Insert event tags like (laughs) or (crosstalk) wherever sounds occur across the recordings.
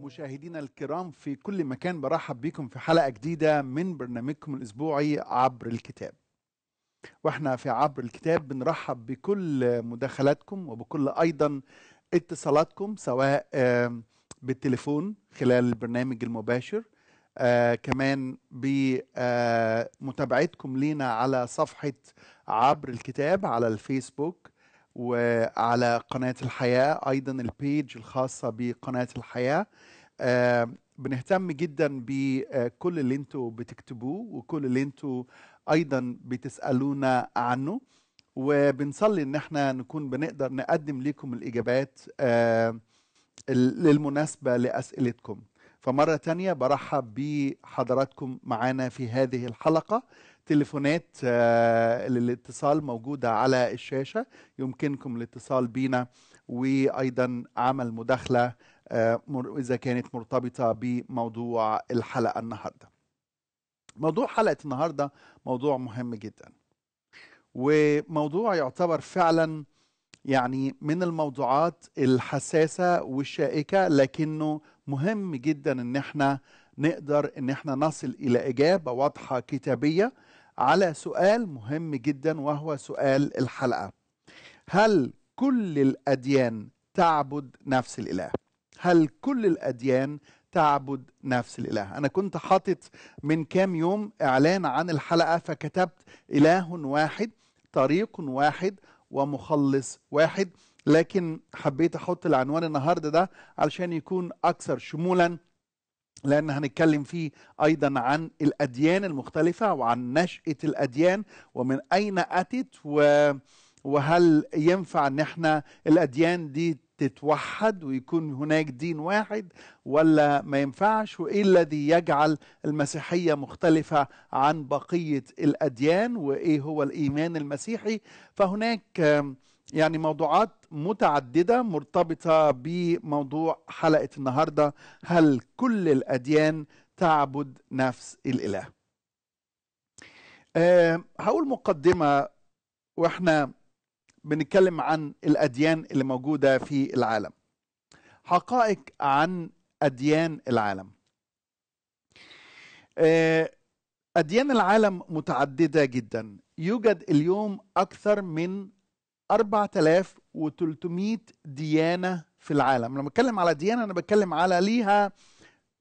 مشاهدينا الكرام في كل مكان برحب بكم في حلقة جديدة من برنامجكم الأسبوعي عبر الكتاب واحنا في عبر الكتاب بنرحب بكل مداخلاتكم وبكل أيضا اتصالاتكم سواء بالتليفون خلال البرنامج المباشر آه كمان بمتابعتكم آه لينا على صفحة عبر الكتاب على الفيسبوك وعلى قناة الحياة أيضا البيج الخاصة بقناة الحياة بنهتم جدا بكل اللي انتوا بتكتبوه وكل اللي انتوا أيضا بتسألونا عنه وبنصلي ان احنا نكون بنقدر نقدم لكم الإجابات للمناسبة لأسئلتكم فمرة تانية برحب بحضراتكم معنا في هذه الحلقة تليفونات آه، للاتصال موجودة على الشاشة يمكنكم الاتصال بينا وأيضا عمل مداخلة آه، إذا كانت مرتبطة بموضوع الحلقة النهاردة موضوع حلقة النهاردة موضوع مهم جدا وموضوع يعتبر فعلا يعني من الموضوعات الحساسة والشائكة لكنه مهم جدا ان احنا نقدر ان احنا نصل الى اجابه واضحه كتابيه على سؤال مهم جدا وهو سؤال الحلقة هل كل الأديان تعبد نفس الإله؟ هل كل الأديان تعبد نفس الإله أنا كنت حاطط من كام يوم إعلان عن الحلقة فكتبت إله واحد طريق واحد ومخلص واحد لكن حبيت أحط العنوان النهاردة ده علشان يكون أكثر شمولاً لان هنتكلم فيه ايضا عن الاديان المختلفه وعن نشاه الاديان ومن اين اتت و وهل ينفع ان احنا الاديان دي تتوحد ويكون هناك دين واحد ولا ما ينفعش وايه الذي يجعل المسيحيه مختلفه عن بقيه الاديان وايه هو الايمان المسيحي فهناك يعني موضوعات متعددة مرتبطة بموضوع حلقة النهاردة هل كل الأديان تعبد نفس الإله أه هقول مقدمة وإحنا بنتكلم عن الأديان اللي موجودة في العالم حقائق عن أديان العالم أه أديان العالم متعددة جدا يوجد اليوم أكثر من 4000 و300 ديانه في العالم لما بتكلم على ديانه انا بتكلم على ليها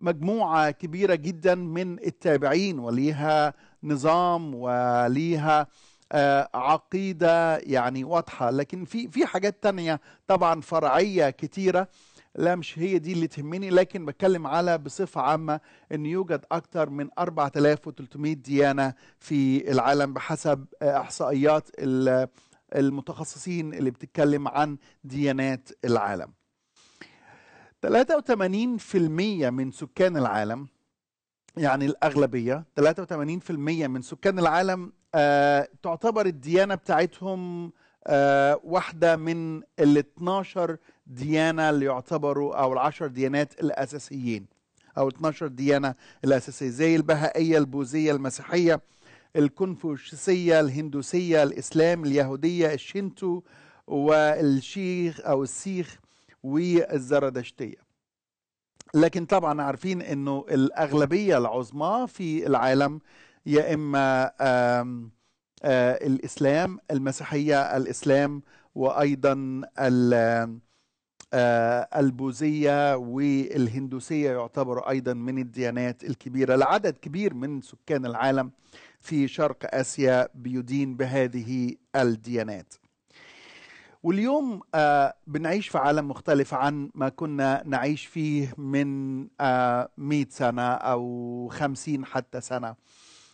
مجموعه كبيره جدا من التابعين وليها نظام وليها آه، عقيده يعني واضحه لكن في في حاجات تانية طبعا فرعيه كتيره لا مش هي دي اللي تهمني لكن بتكلم على بصفة عامة أن يوجد أكثر من 4300 ديانة في العالم بحسب آه، إحصائيات المتخصصين اللي بتتكلم عن ديانات العالم 83% من سكان العالم يعني الأغلبية 83% من سكان العالم آه تعتبر الديانة بتاعتهم آه واحدة من ال 12 ديانة اللي يعتبروا أو العشر ديانات الأساسيين أو 12 ديانة الأساسية زي البهائية البوذية المسيحية الكونفوشيسية الهندوسية الإسلام اليهودية الشنتو والشيخ أو السيخ والزردشتية لكن طبعا عارفين أنه الأغلبية العظمى في العالم يا إما آم آه، الإسلام المسيحية الإسلام وأيضا آه، البوذية والهندوسية يعتبروا أيضا من الديانات الكبيرة لعدد كبير من سكان العالم في شرق اسيا بيدين بهذه الديانات. واليوم آه، بنعيش في عالم مختلف عن ما كنا نعيش فيه من 100 آه، سنه او 50 حتى سنه.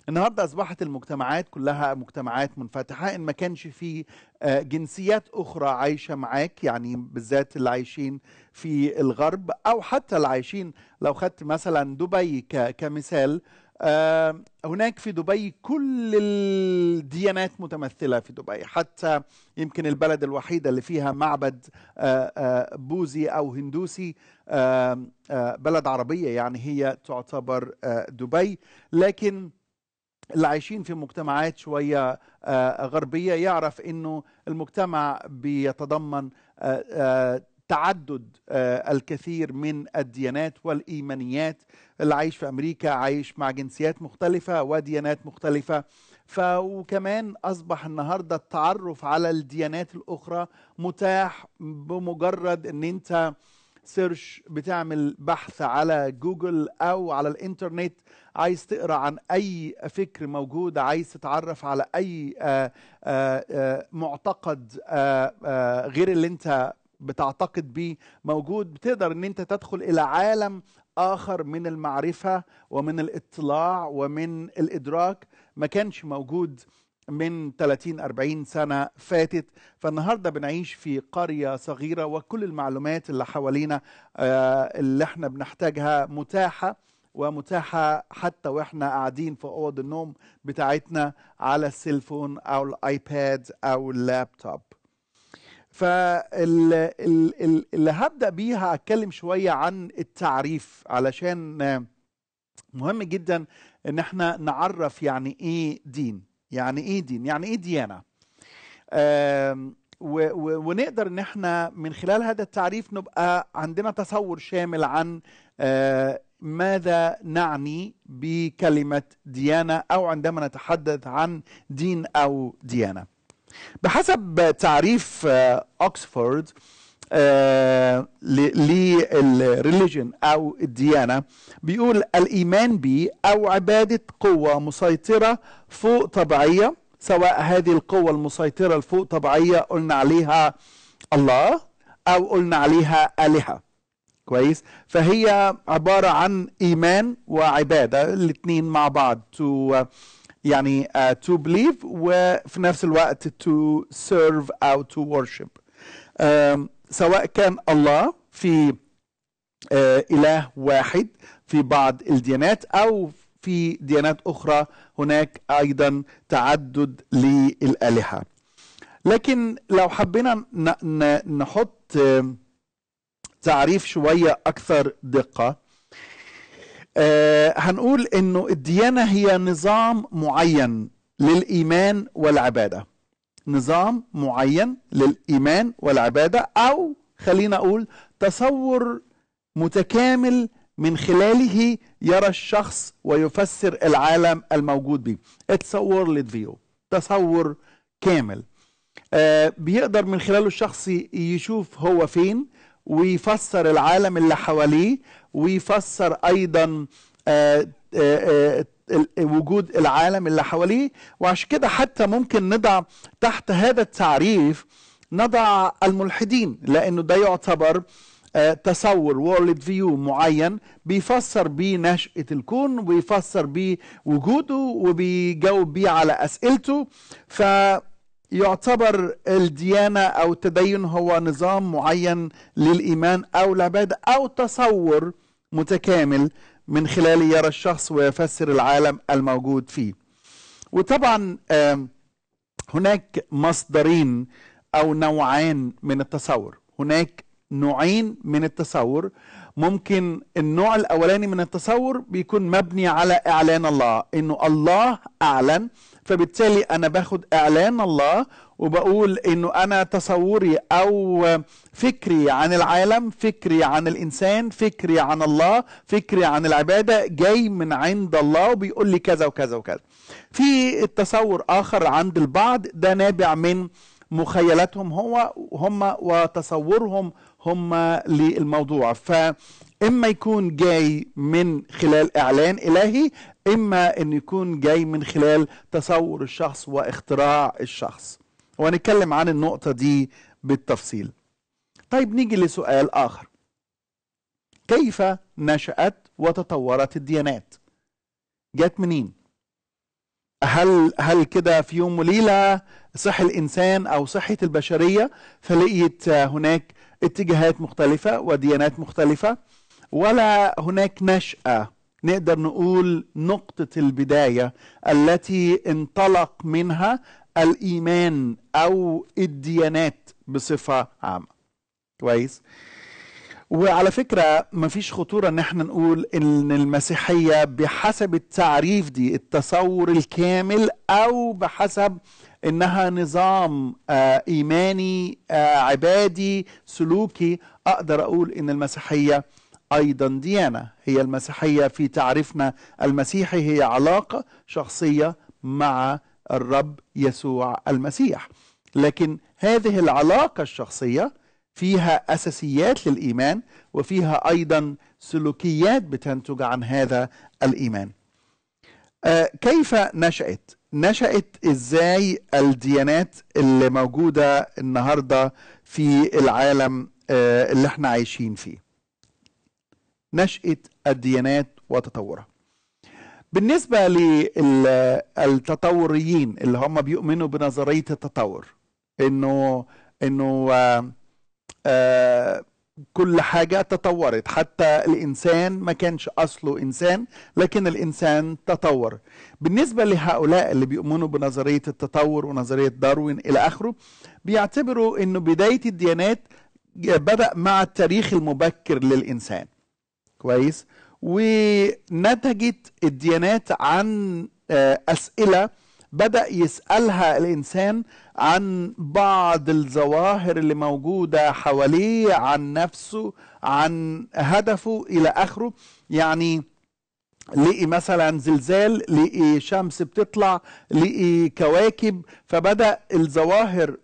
النهارده اصبحت المجتمعات كلها مجتمعات منفتحه ان ما كانش في آه، جنسيات اخرى عايشه معاك يعني بالذات اللي عايشين في الغرب او حتى اللي عايشين لو خدت مثلا دبي كمثال آه، هناك في دبي كل الديانات متمثله في دبي حتى يمكن البلد الوحيده اللي فيها معبد آه، آه، بوذي او هندوسي بلد عربيه يعني هي تعتبر دبي لكن اللي عايشين في مجتمعات شويه غربيه يعرف انه المجتمع بيتضمن تعدد آه، الكثير من الديانات والايمانيات اللي عايش في امريكا عايش مع جنسيات مختلفه وديانات مختلفه ف وكمان اصبح النهارده التعرف على الديانات الاخرى متاح بمجرد ان انت سيرش بتعمل بحث على جوجل او على الانترنت عايز تقرا عن اي فكر موجود عايز تتعرف على اي آه، آه، معتقد غير اللي انت بتعتقد بيه موجود بتقدر ان انت تدخل الى عالم اخر من المعرفه ومن الاطلاع ومن الادراك ما كانش موجود من 30 40 سنه فاتت فالنهارده بنعيش في قريه صغيره وكل المعلومات اللي حوالينا آه، اللي احنا بنحتاجها متاحه ومتاحه حتى واحنا قاعدين في اوض النوم بتاعتنا على السيلفون او الايباد او اللابتوب فاللي هبدأ بيها اتكلم شوية عن التعريف علشان مهم جدا ان احنا نعرف يعني ايه دين يعني ايه دين يعني ايه ديانة ونقدر ان احنا من خلال هذا التعريف نبقى عندنا تصور شامل عن آه، ماذا نعني بكلمة ديانة أو عندما نتحدث عن دين أو ديانة بحسب تعريف آه، اوكسفورد آه، للريليجن او الديانه بيقول الايمان به او عباده قوه مسيطره فوق طبيعيه سواء هذه القوه المسيطره الفوق طبيعيه قلنا عليها الله او قلنا عليها الهه كويس فهي عباره عن ايمان وعباده الاثنين مع بعض to يعني uh, to believe وفي نفس الوقت to serve أو to worship uh, سواء كان الله في uh, إله واحد في بعض الديانات أو في ديانات أخرى هناك أيضا تعدد للآلهة لكن لو حبينا نحط um, تعريف شوية أكثر دقة آه هنقول انه الديانه هي نظام معين للايمان والعباده نظام معين للايمان والعباده او خلينا اقول تصور متكامل من خلاله يرى الشخص ويفسر العالم الموجود به اتس world فيو تصور كامل آه بيقدر من خلاله الشخص يشوف هو فين ويفسر العالم اللي حواليه ويفسر ايضا آه، آه، آه، وجود العالم اللي حواليه وعشان كده حتى ممكن نضع تحت هذا التعريف نضع الملحدين لانه ده يعتبر تصور وورلد فيو معين بيفسر بيه نشأة الكون ويفسر بيه وجوده وبيجاوب بيه على أسئلته ف يعتبر الديانة أو التدين هو نظام معين للإيمان أو العبادة أو تصور متكامل من خلاله يرى الشخص ويفسر العالم الموجود فيه وطبعا هناك مصدرين أو نوعان من التصور هناك نوعين من التصور ممكن النوع الأولاني من التصور بيكون مبني على إعلان الله إنه الله أعلن فبالتالي انا باخد اعلان الله وبقول انه انا تصوري او فكري عن العالم فكري عن الانسان فكري عن الله فكري عن العباده جاي من عند الله وبيقول لي كذا وكذا وكذا في التصور اخر عند البعض ده نابع من مخيلتهم هو هم وتصورهم هم للموضوع ف اما يكون جاي من خلال اعلان الهي اما ان يكون جاي من خلال تصور الشخص واختراع الشخص وهنتكلم عن النقطه دي بالتفصيل طيب نيجي لسؤال اخر كيف نشات وتطورت الديانات جت منين هل هل كده في يوم وليله صح الانسان او صحه البشريه فلقيت هناك اتجاهات مختلفه وديانات مختلفه ولا هناك نشأة نقدر نقول نقطة البداية التي انطلق منها الإيمان أو الديانات بصفة عامة كويس وعلى فكرة مفيش خطورة ان احنا نقول ان المسيحية بحسب التعريف دي التصور الكامل او بحسب انها نظام آه، ايماني آه، عبادي سلوكي اقدر اقول ان المسيحية أيضا ديانة هي المسيحية في تعريفنا المسيحي هي علاقة شخصية مع الرب يسوع المسيح لكن هذه العلاقة الشخصية فيها أساسيات للإيمان وفيها أيضا سلوكيات بتنتج عن هذا الإيمان آه كيف نشأت؟ نشأت إزاي الديانات اللي موجودة النهاردة في العالم آه اللي احنا عايشين فيه نشأة الديانات وتطورها بالنسبة للتطوريين اللي هم بيؤمنوا بنظرية التطور انه انه آآ آه، آآ آه، كل حاجة تطورت حتى الإنسان ما كانش أصله إنسان لكن الإنسان تطور بالنسبة لهؤلاء اللي بيؤمنوا بنظرية التطور ونظرية داروين إلى آخره بيعتبروا أنه بداية الديانات بدأ مع التاريخ المبكر للإنسان كويس ونتجت الديانات عن آه، أسئلة بدأ يسألها الإنسان عن بعض الظواهر اللي موجودة حواليه عن نفسه عن هدفه إلى آخره يعني لقي مثلا زلزال لقي شمس بتطلع لقي كواكب فبدأ الظواهر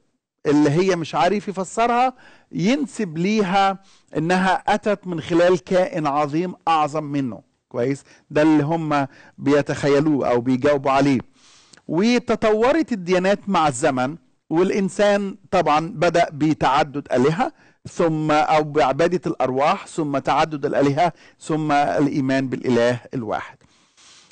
اللي هي مش عارف يفسرها ينسب ليها انها اتت من خلال كائن عظيم اعظم منه كويس ده اللي هم بيتخيلوه او بيجاوبوا عليه وتطورت الديانات مع الزمن والانسان طبعا بدا بتعدد الهه ثم او بعباده الارواح ثم تعدد الالهه ثم الايمان بالاله الواحد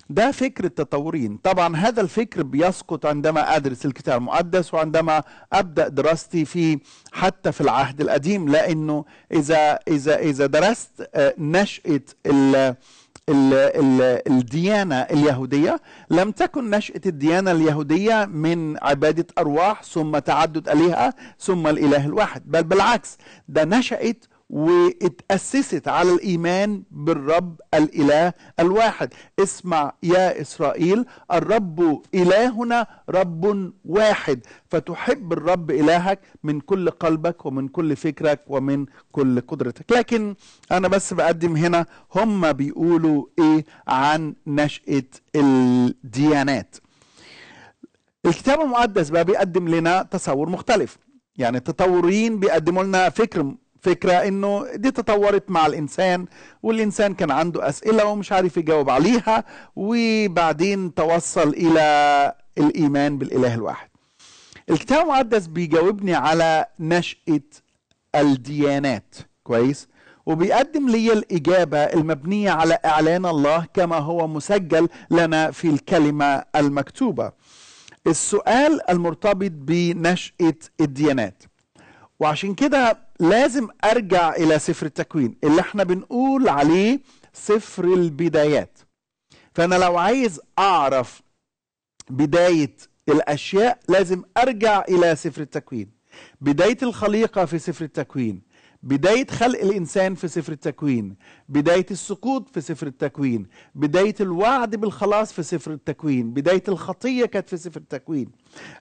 ده فكر التطورين طبعا هذا الفكر بيسقط عندما أدرس الكتاب المقدس وعندما أبدأ دراستي في حتى في العهد القديم لأنه إذا, إذا, إذا درست آه، نشأة ال ال ال الديانة اليهودية لم تكن نشأة الديانة اليهودية من عبادة أرواح ثم تعدد آلهة ثم الإله الواحد بل بالعكس ده نشأت واتأسست على الإيمان بالرب الإله الواحد اسمع يا إسرائيل الرب إلهنا رب واحد فتحب الرب إلهك من كل قلبك ومن كل فكرك ومن كل قدرتك لكن أنا بس بقدم هنا هم بيقولوا إيه عن نشأة الديانات الكتاب المقدس بقى بيقدم لنا تصور مختلف يعني التطوريين بيقدموا لنا فكر فكره انه دي تطورت مع الانسان والانسان كان عنده اسئلة ومش عارف يجاوب عليها وبعدين توصل الى الايمان بالاله الواحد الكتاب المقدس بيجاوبني على نشأة الديانات كويس وبيقدم لي الإجابة المبنية على إعلان الله كما هو مسجل لنا في الكلمة المكتوبة السؤال المرتبط بنشأة الديانات وعشان كده لازم ارجع الى سفر التكوين اللي احنا بنقول عليه سفر البدايات فانا لو عايز اعرف بدايه الاشياء لازم ارجع الى سفر التكوين بدايه الخليقه في سفر التكوين بداية خلق الإنسان في سفر التكوين بداية السقوط في سفر التكوين بداية الوعد بالخلاص في سفر التكوين بداية الخطية كانت في سفر التكوين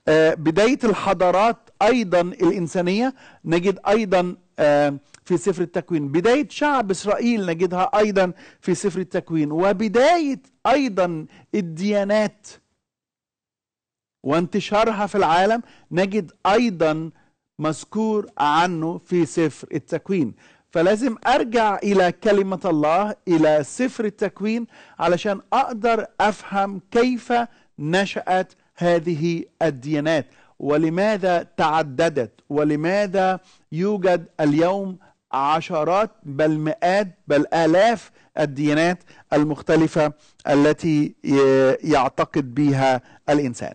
آه، بداية الحضارات أيضا الإنسانية نجد أيضا آه، في سفر التكوين بداية شعب إسرائيل نجدها أيضا في سفر التكوين وبداية أيضا الديانات وانتشارها في العالم نجد أيضا مذكور عنه في سفر التكوين فلازم ارجع الى كلمه الله الى سفر التكوين علشان اقدر افهم كيف نشات هذه الديانات ولماذا تعددت ولماذا يوجد اليوم عشرات بل مئات بل آلاف الديانات المختلفة التي يعتقد بها الإنسان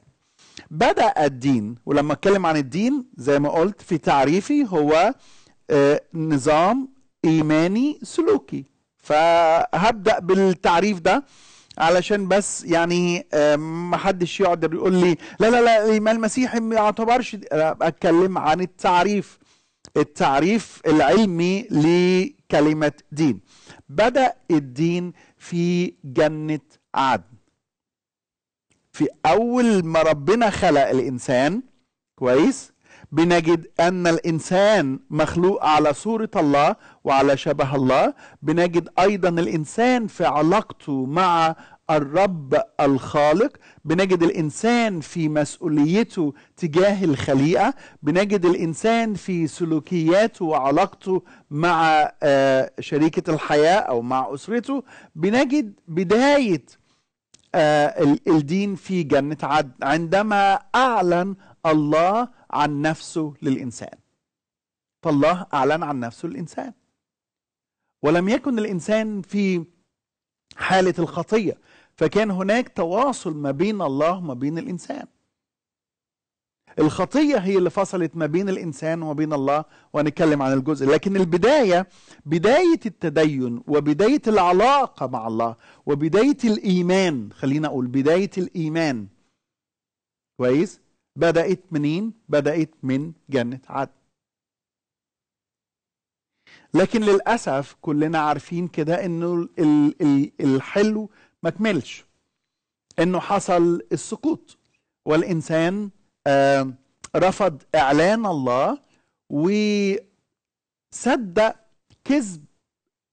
بدأ الدين ولما اتكلم عن الدين زي ما قلت في تعريفي هو آه، نظام إيماني سلوكي فهبدأ بالتعريف ده علشان بس يعني آه، ما حدش يقعد يقول لي لا لا لا الايمان المسيحي ما يعتبرش اتكلم عن التعريف التعريف العلمي لكلمه دين بدا الدين في جنه عدن في أول ما ربنا خلق الإنسان كويس بنجد أن الإنسان مخلوق على صورة الله وعلى شبه الله بنجد أيضا الإنسان في علاقته مع الرب الخالق بنجد الانسان في مسؤوليته تجاه الخليقه بنجد الانسان في سلوكياته وعلاقته مع آه، شريكه الحياه او مع اسرته بنجد بدايه آه، الدين في جنة عدن عندما أعلن الله عن نفسه للإنسان فالله أعلن عن نفسه للإنسان ولم يكن الإنسان في حالة الخطية فكان هناك تواصل ما بين الله وما بين الإنسان الخطية هي اللي فصلت ما بين الإنسان وما بين الله وهنتكلم عن الجزء لكن البداية بداية التدين وبداية العلاقة مع الله وبداية الإيمان خلينا أقول بداية الإيمان كويس بدأت منين بدأت من جنة عدن لكن للأسف كلنا عارفين كده إنه الحلو ما كملش إنه حصل السقوط والإنسان رفض إعلان الله وصدق كذب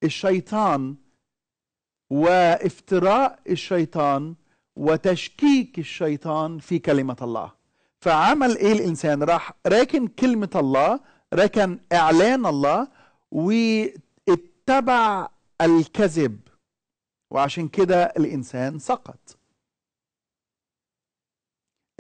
الشيطان وافتراء الشيطان وتشكيك الشيطان في كلمة الله فعمل إيه الإنسان راح راكن كلمة الله ركن إعلان الله واتبع الكذب وعشان كده الإنسان سقط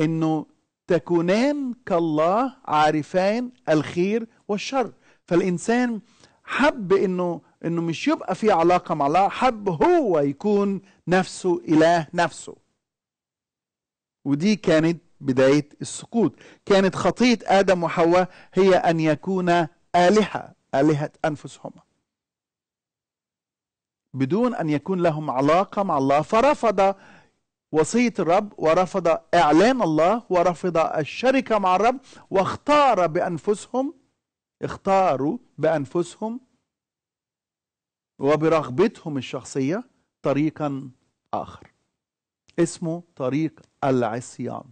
إنه تكونان كالله عارفان الخير والشر فالإنسان حب إنه إنه مش يبقى في علاقة مع الله حب هو يكون نفسه إله نفسه ودي كانت بداية السقوط كانت خطية آدم وحواء هي أن يكون آلهة آلهة أنفسهما بدون أن يكون لهم علاقة مع الله فرفض وصية الرب ورفض إعلان الله ورفض الشركة مع الرب واختار بأنفسهم اختاروا بأنفسهم وبرغبتهم الشخصية طريقا آخر اسمه طريق العصيان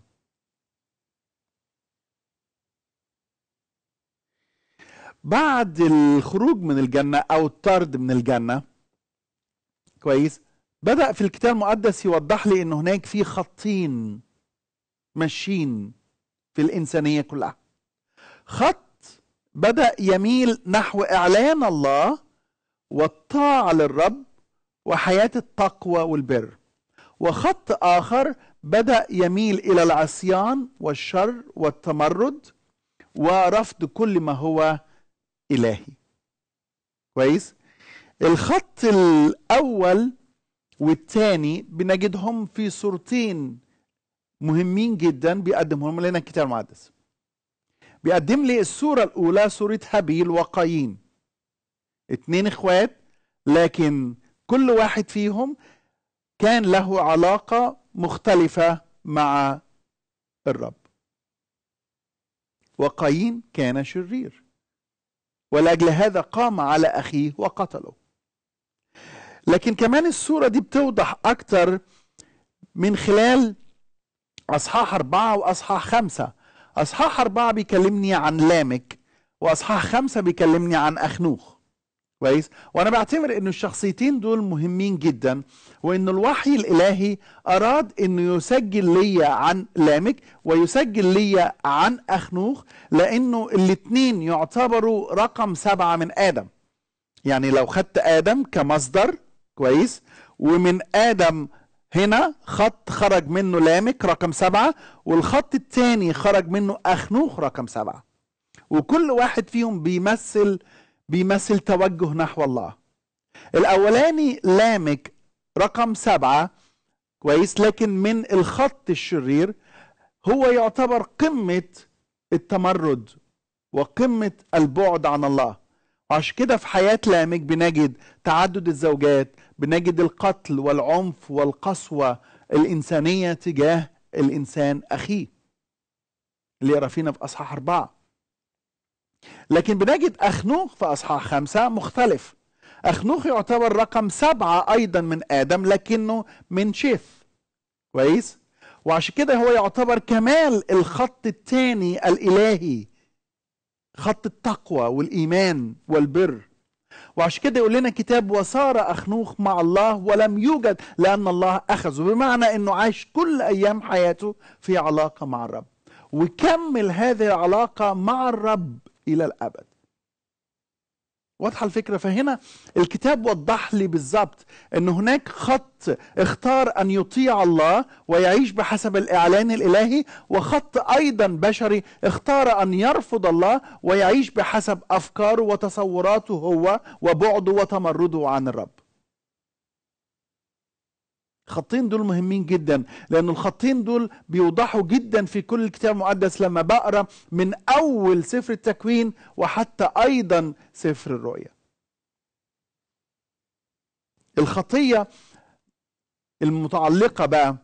بعد الخروج من الجنة أو الطرد من الجنة كويس بدأ في الكتاب المقدس يوضح لي أن هناك في خطين ماشيين في الإنسانية كلها خط بدأ يميل نحو إعلان الله والطاعة للرب وحياة التقوى والبر وخط آخر بدأ يميل إلى العصيان والشر والتمرد ورفض كل ما هو إلهي كويس الخط الأول والتاني بنجدهم في صورتين مهمين جدا بيقدمهم لنا الكتاب المقدس بيقدم لي الصورة الأولى صورة هابيل وقايين اتنين اخوات لكن كل واحد فيهم كان له علاقة مختلفة مع الرب وقايين كان شرير ولأجل هذا قام على أخيه وقتله لكن كمان الصورة دي بتوضح أكتر من خلال أصحاح أربعة وأصحاح خمسة أصحاح أربعة بيكلمني عن لامك وأصحاح خمسة بيكلمني عن أخنوخ كويس وأنا بعتبر إن الشخصيتين دول مهمين جدا وإن الوحي الإلهي أراد إنه يسجل ليا عن لامك ويسجل ليا عن أخنوخ لأنه الاتنين يعتبروا رقم سبعة من آدم يعني لو خدت آدم كمصدر كويس ومن ادم هنا خط خرج منه لامك رقم سبعة والخط الثاني خرج منه أخنوخ رقم سبعة وكل واحد فيهم بيمثل بيمثل توجه نحو الله الأولاني لامك رقم سبعة كويس لكن من الخط الشرير هو يعتبر قمة التمرد وقمة البعد عن الله عشان كده في حياة لامك بنجد تعدد الزوجات بنجد القتل والعنف والقسوة الإنسانية تجاه الإنسان أخيه اللي يقرأ فينا في أصحاح أربعة لكن بنجد أخنوخ في أصحاح خمسة مختلف أخنوخ يعتبر رقم سبعة أيضا من آدم لكنه من شيف كويس وعشان كده هو يعتبر كمال الخط الثاني الإلهي خط التقوى والإيمان والبر وعشان كده يقول لنا الكتاب وصار أخنوخ مع الله ولم يوجد لأن الله أخذه بمعنى أنه عاش كل أيام حياته في علاقة مع الرب وكمل هذه العلاقة مع الرب إلى الأبد واضحه الفكره فهنا الكتاب وضح لي بالظبط ان هناك خط اختار ان يطيع الله ويعيش بحسب الاعلان الالهي وخط ايضا بشري اختار ان يرفض الله ويعيش بحسب افكاره وتصوراته هو وبعده وتمرده عن الرب الخطين دول مهمين جدا لان الخطين دول بيوضحوا جدا في كل الكتاب المقدس لما بقرا من اول سفر التكوين وحتى ايضا سفر الرؤيا الخطيه المتعلقه بقى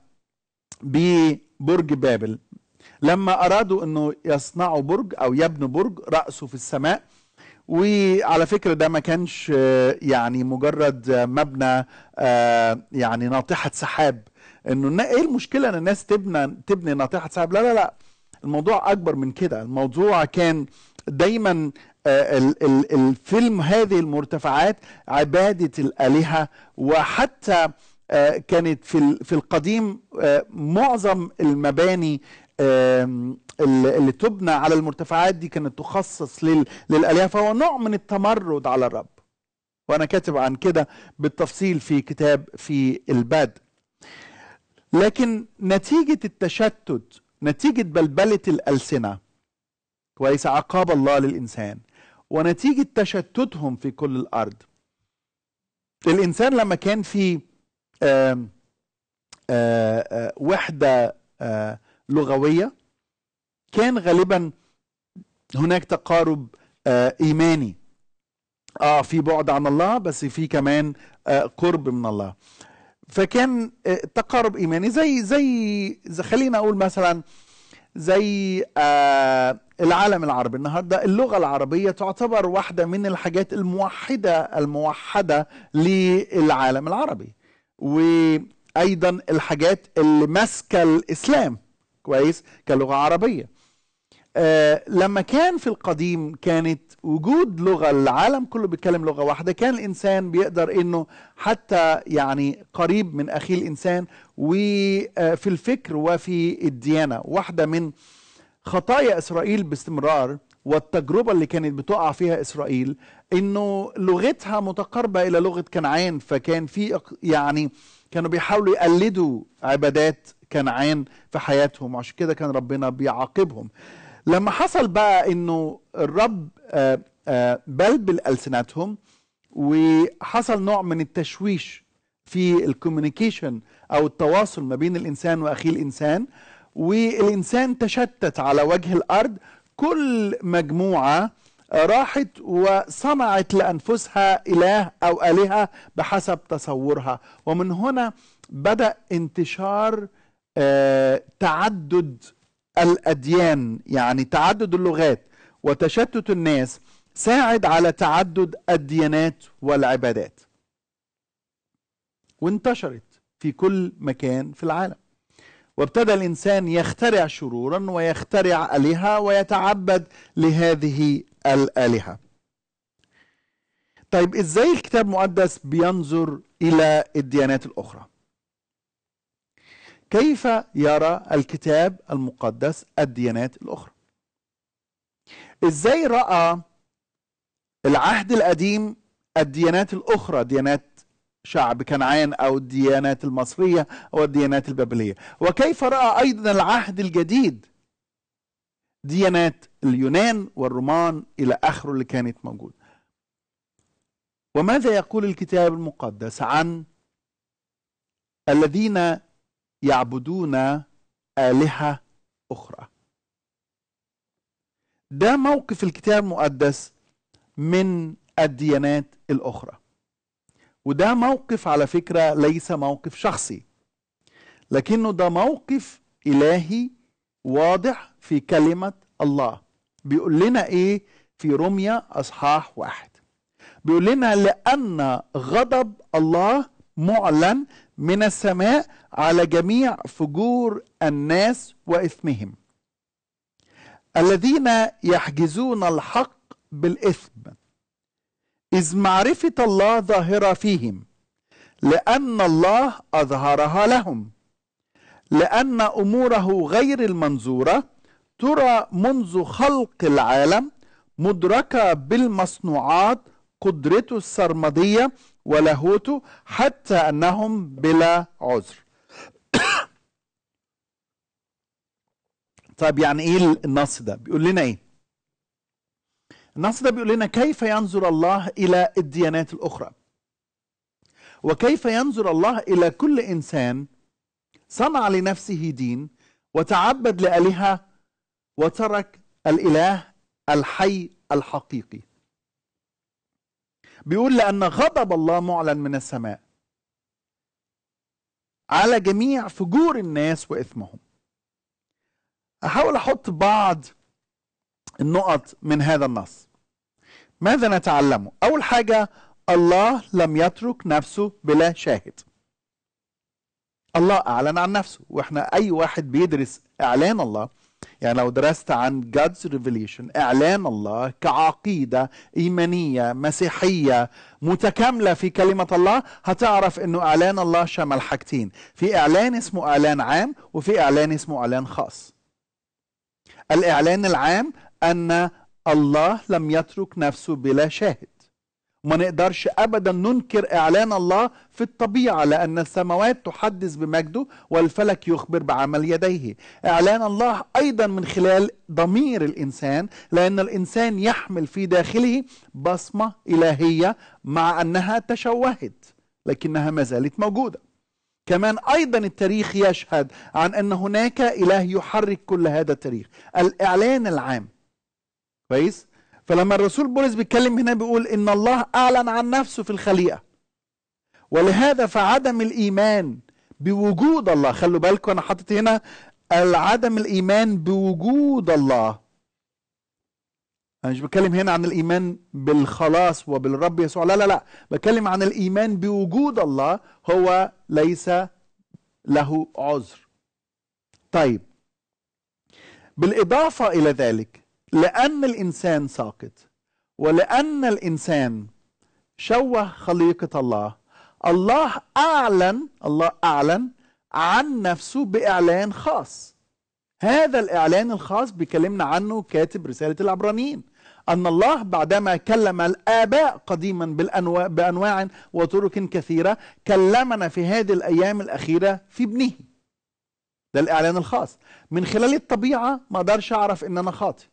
ببرج بابل لما ارادوا انه يصنعوا برج او يبنوا برج راسه في السماء وعلى فكره ده ما كانش آه، يعني مجرد آه، مبنى آه، يعني ناطحه سحاب انه ايه المشكله ان الناس تبنى تبني ناطحه سحاب لا لا لا الموضوع اكبر من كده الموضوع كان دايما الفيلم هذه المرتفعات عباده الالهه وحتى كانت في في القديم معظم المباني اللي تبنى على المرتفعات دي كانت تخصص للآلهة فهو نوع من التمرد على الرب وأنا كاتب عن كده بالتفصيل في كتاب في البدء لكن نتيجة التشتت نتيجة بلبلة الألسنة كويس عقاب الله للإنسان ونتيجة تشتتهم في كل الأرض الإنسان لما كان في آآ آآ وحدة آآ لغوية كان غالبا هناك تقارب آه، ايماني اه في بعد عن الله بس في كمان آه، قرب من الله فكان آه، تقارب ايماني زي زي, خلينا اقول مثلا زي العالم العربي النهارده اللغه العربيه تعتبر واحده من الحاجات الموحده الموحده للعالم العربي وايضا الحاجات اللي ماسكه الاسلام كويس كلغه عربيه آه لما كان في القديم كانت وجود لغه العالم كله بيتكلم لغه واحده كان الانسان بيقدر انه حتى يعني قريب من اخيه الانسان وفي آه، الفكر وفي الديانه واحده من خطايا اسرائيل باستمرار والتجربه اللي كانت بتقع فيها اسرائيل انه لغتها متقاربه الى لغه كنعان فكان في يعني كانوا بيحاولوا يقلدوا عبادات كنعان في حياتهم عشان كده كان ربنا بيعاقبهم لما حصل بقى انه الرب بلبل آه، آه، السنتهم وحصل نوع من التشويش في الكوميونيكيشن او التواصل ما بين الانسان واخيه الانسان والانسان تشتت على وجه الارض كل مجموعه راحت وصنعت لانفسها اله او الهه بحسب تصورها ومن هنا بدا انتشار آه، تعدد الأديان يعني تعدد اللغات وتشتت الناس ساعد على تعدد الديانات والعبادات وانتشرت في كل مكان في العالم وابتدى الإنسان يخترع شرورا ويخترع آلهة ويتعبد لهذه الآلهة طيب إزاي الكتاب المقدس بينظر إلى الديانات الأخرى كيف يرى الكتاب المقدس الديانات الأخرى إزاي رأى العهد القديم الديانات الأخرى ديانات شعب كنعان أو الديانات المصرية أو الديانات البابلية وكيف رأى أيضا العهد الجديد ديانات اليونان والرومان إلى آخره اللي كانت موجودة وماذا يقول الكتاب المقدس عن الذين يعبدون آلهة أخرى ده موقف الكتاب المقدس من الديانات الأخرى وده موقف على فكرة ليس موقف شخصي لكنه ده موقف إلهي واضح في كلمة الله بيقول لنا إيه في رمية أصحاح واحد بيقول لنا لأن غضب الله معلن من السماء على جميع فجور الناس واثمهم الذين يحجزون الحق بالاثم اذ معرفه الله ظاهره فيهم لان الله اظهرها لهم لان اموره غير المنظوره ترى منذ خلق العالم مدركه بالمصنوعات قدرته السرمدية ولاهوته حتى أنهم بلا عذر طيب يعني إيه النص ده بيقول لنا إيه النص ده بيقول لنا كيف ينظر الله إلى الديانات الأخرى وكيف ينظر الله إلى كل إنسان صنع لنفسه دين وتعبد لآلهة وترك الإله الحي الحقيقي بيقول لأن غضب الله معلن من السماء على جميع فجور الناس وإثمهم أحاول أحط بعض النقط من هذا النص ماذا نتعلمه؟ أول حاجة الله لم يترك نفسه بلا شاهد الله أعلن عن نفسه وإحنا أي واحد بيدرس إعلان الله يعني لو درست عن God's revelation إعلان الله كعقيدة إيمانية مسيحية متكاملة في كلمة الله هتعرف أنه إعلان الله شمل حاجتين في إعلان اسمه إعلان عام وفي إعلان اسمه إعلان خاص الإعلان العام أن الله لم يترك نفسه بلا شاهد وما نقدرش ابدا ننكر اعلان الله في الطبيعه لان السماوات تحدث بمجده والفلك يخبر بعمل يديه اعلان الله ايضا من خلال ضمير الانسان لان الانسان يحمل في داخله بصمه الهيه مع انها تشوهت لكنها ما زالت موجوده كمان ايضا التاريخ يشهد عن ان هناك اله يحرك كل هذا التاريخ الاعلان العام كويس فلما الرسول بولس بيتكلم هنا بيقول ان الله اعلن عن نفسه في الخليقه ولهذا فعدم الايمان بوجود الله خلوا بالكم انا حاطط هنا العدم الايمان بوجود الله انا مش بتكلم هنا عن الايمان بالخلاص وبالرب يسوع لا لا لا بتكلم عن الايمان بوجود الله هو ليس له عذر طيب بالاضافه الى ذلك لأن الإنسان ساقط ولأن الإنسان شوه خليقة الله الله أعلن الله أعلن عن نفسه بإعلان خاص هذا الإعلان الخاص بيكلمنا عنه كاتب رسالة العبرانيين أن الله بعدما كلم الآباء قديما بالأنواع بأنواع وطرق كثيرة كلمنا في هذه الأيام الأخيرة في ابنه ده الإعلان الخاص من خلال الطبيعة ما أقدرش أعرف إن أنا خاطئ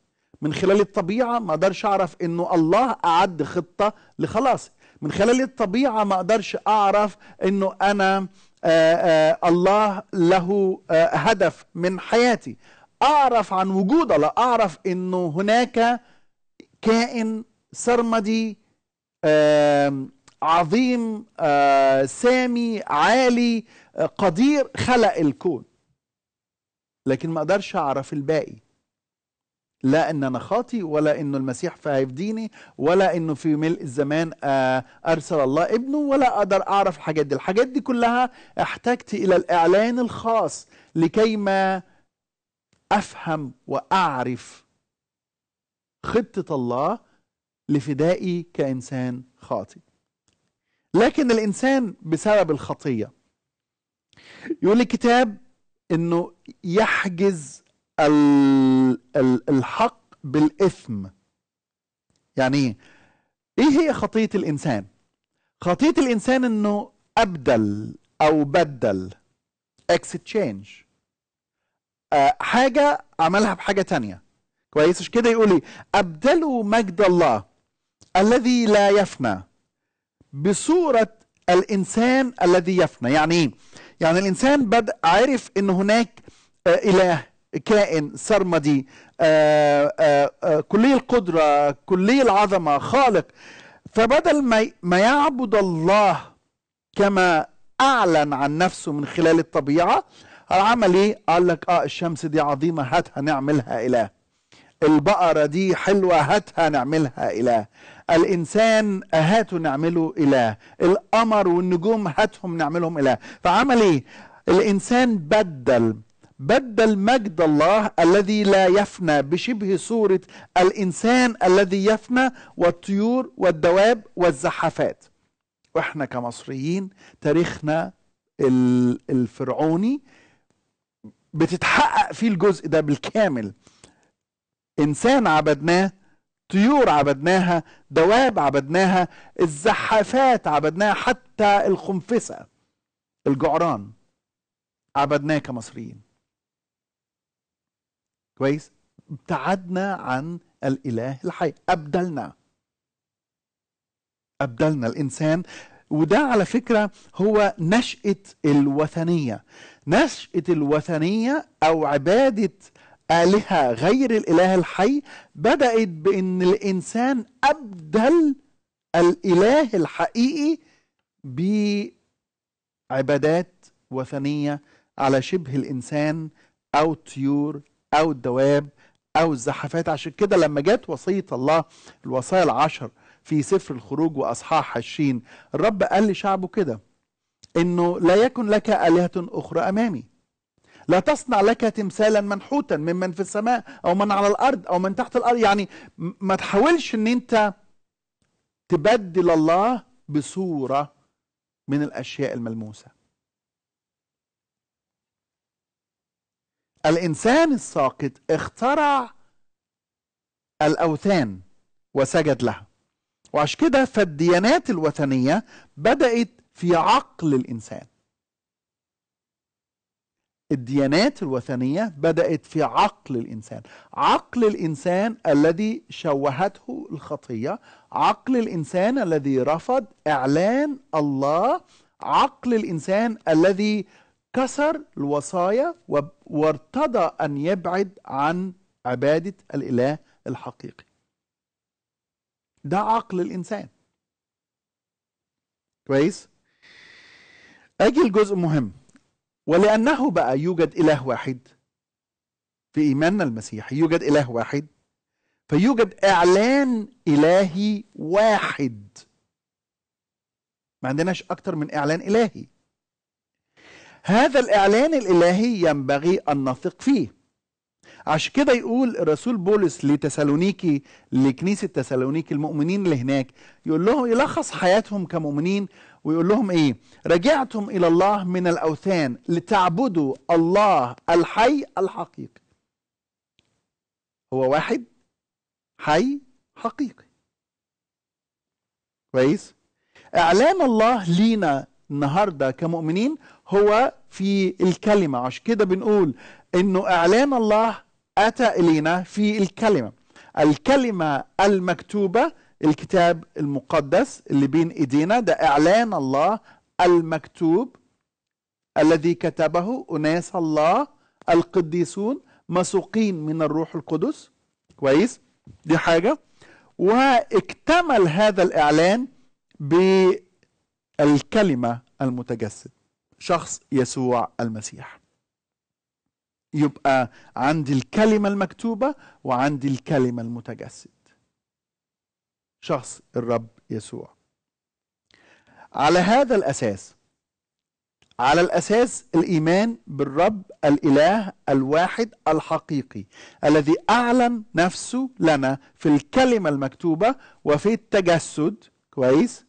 من خلال الطبيعة ما اقدرش اعرف انه الله اعد خطة لخلاصي من خلال الطبيعة ما اقدرش اعرف انه انا آآ آه، آآ آه، الله له آه، هدف من حياتي اعرف عن وجود الله اعرف انه هناك كائن سرمدي عظيم سامي عالي قدير خلق الكون لكن ما اقدرش اعرف الباقي لا ان انا خاطي ولا انه المسيح فهيفديني ولا انه في ملء الزمان آه، ارسل الله ابنه ولا اقدر اعرف الحاجات دي الحاجات دي كلها احتجت الى الاعلان الخاص لكي ما افهم واعرف خطه الله لفدائي كانسان خاطي لكن الانسان بسبب الخطيه يقول الكتاب انه يحجز الحق بالإثم يعني ايه هي خطية الإنسان خطية الإنسان انه أبدل أو بدل اكسيتشينج آه، حاجة عملها بحاجة تانية كويس مش كده يقول أبدلوا مجد الله الذي لا يفنى بصورة الإنسان الذي يفنى يعني ايه يعني الإنسان بدأ عرف ان هناك آه، إله كائن سرمدي آه، آه، آه، كلي القدرة كلي العظمة خالق فبدل ما ما يعبد الله كما أعلن عن نفسه من خلال الطبيعة عمل إيه؟ قال لك آه الشمس دي عظيمة هاتها نعملها إله البقرة دي حلوة هاتها نعملها إله الإنسان هاته نعمله إله القمر والنجوم هاتهم نعملهم إله فعمل إيه؟ الإنسان بدل بدل مجد الله الذي لا يفنى بشبه صورة الإنسان الذي يفنى والطيور والدواب والزحافات وإحنا كمصريين تاريخنا الفرعوني بتتحقق فيه الجزء ده بالكامل إنسان عبدناه طيور عبدناها دواب عبدناها الزحافات عبدناها حتى الخنفسة الجعران عبدناه كمصريين كويس ابتعدنا عن الاله الحي ابدلنا ابدلنا الانسان وده على فكرة هو نشأة الوثنية نشأة الوثنية أو عبادة آلهة غير الإله الحي بدأت بأن الإنسان أبدل الإله الحقيقي بعبادات وثنية على شبه الإنسان أو طيور او الدواب او الزحفات عشان كده لما جت وصيه الله الوصايا العشر في سفر الخروج واصحاح 20 الرب قال لشعبه كده انه لا يكن لك الهه اخرى امامي لا تصنع لك تمثالا منحوتا ممن في السماء او من على الارض او من تحت الارض يعني ما تحاولش ان انت تبدل الله بصوره من الاشياء الملموسه الإنسان الساقط اخترع الأوثان وسجد لها وعشان كده فالديانات الوثنية بدأت في عقل الإنسان الديانات الوثنية بدأت في عقل الإنسان عقل الإنسان الذي شوهته الخطية عقل الإنسان الذي رفض إعلان الله عقل الإنسان الذي كسر الوصايا وارتضى أن يبعد عن عبادة الإله الحقيقي ده عقل الإنسان كويس أجي الجزء مهم ولأنه بقى يوجد إله واحد في إيماننا المسيحي يوجد إله واحد فيوجد إعلان إلهي واحد ما عندناش أكتر من إعلان إلهي هذا الإعلان الإلهي ينبغي أن نثق فيه عشان كده يقول الرسول بولس لتسالونيكي لكنيسة تسالونيكي المؤمنين اللي هناك يقول لهم يلخص حياتهم كمؤمنين ويقول لهم ايه رجعتم الى الله من الاوثان لتعبدوا الله الحي الحقيقي هو واحد حي حقيقي كويس اعلان الله لينا النهارده كمؤمنين هو في الكلمة عشان كده بنقول انه اعلان الله اتى الينا في الكلمة الكلمة المكتوبة الكتاب المقدس اللي بين ايدينا ده اعلان الله المكتوب الذي كتبه اناس الله القديسون مسوقين من الروح القدس كويس دي حاجة واكتمل هذا الاعلان بالكلمة المتجسد شخص يسوع المسيح يبقى عندي الكلمة المكتوبة وعندي الكلمة المتجسد شخص الرب يسوع على هذا الأساس على الأساس الإيمان بالرب الإله الواحد الحقيقي الذي أعلن نفسه لنا في الكلمة المكتوبة وفي التجسد كويس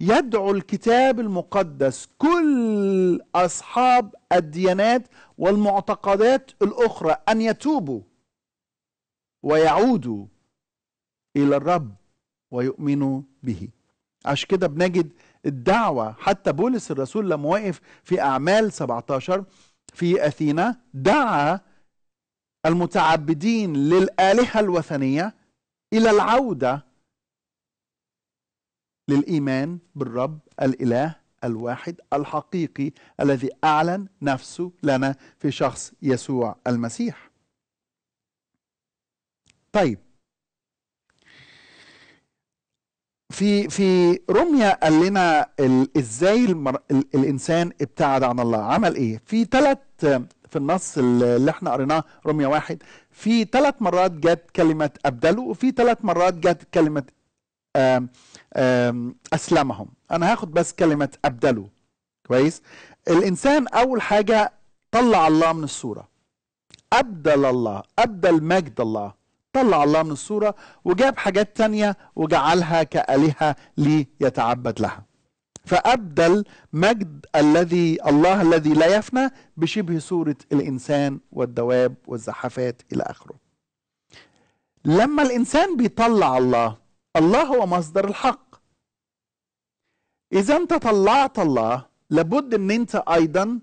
يدعو الكتاب المقدس كل اصحاب الديانات والمعتقدات الاخرى ان يتوبوا ويعودوا الى الرب ويؤمنوا به عشان كده بنجد الدعوه حتى بولس الرسول لما وقف في اعمال 17 في اثينا دعا المتعبدين للالهه الوثنيه الى العوده للإيمان بالرب الإله الواحد الحقيقي الذي أعلن نفسه لنا في شخص يسوع المسيح طيب في في رمية قال لنا ال ازاي المر... ال الانسان ابتعد عن الله عمل ايه في ثلاث في النص اللي احنا قريناه رمية واحد في ثلاث مرات جت كلمة أبدله وفي ثلاث مرات جت كلمة أسلمهم أنا هاخد بس كلمة أبدلوا كويس الإنسان أول حاجة طلع الله من الصورة أبدل الله أبدل مجد الله طلع الله من الصورة وجاب حاجات تانية وجعلها كآلهة ليتعبد لها فأبدل مجد الذي الله الذي لا يفنى بشبه صورة الإنسان والدواب والزحفات إلى آخره لما الإنسان بيطلع الله الله هو مصدر الحق إذا أنت طلعت الله لابد أن أنت أيضا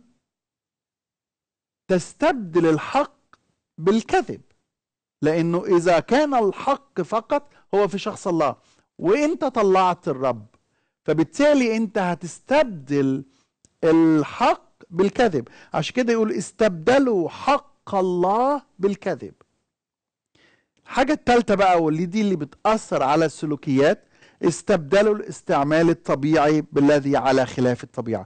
تستبدل الحق بالكذب لأنه إذا كان الحق فقط هو في شخص الله وأنت طلعت الرب فبالتالي أنت هتستبدل الحق بالكذب عشان كده يقول استبدلوا حق الله بالكذب الحاجة التالتة بقى واللي دي اللي بتأثر على السلوكيات استبدلوا الاستعمال الطبيعي بالذي على خلاف الطبيعة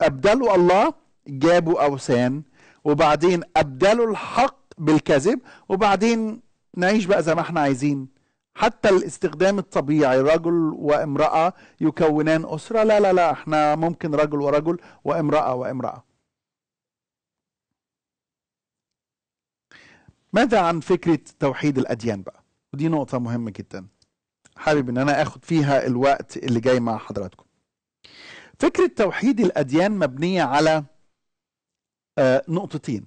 أبدلوا الله جابوا أوثان وبعدين أبدلوا الحق بالكذب وبعدين نعيش بقى زي ما احنا عايزين حتى الاستخدام الطبيعي رجل وامرأة يكونان أسرة لا لا لا احنا ممكن رجل ورجل وامرأة وامرأة ماذا عن فكرة توحيد الأديان بقى ودي نقطة مهمة جدا حابب ان انا اخد فيها الوقت اللي جاي مع حضراتكم فكرة توحيد الأديان مبنية على آه، نقطتين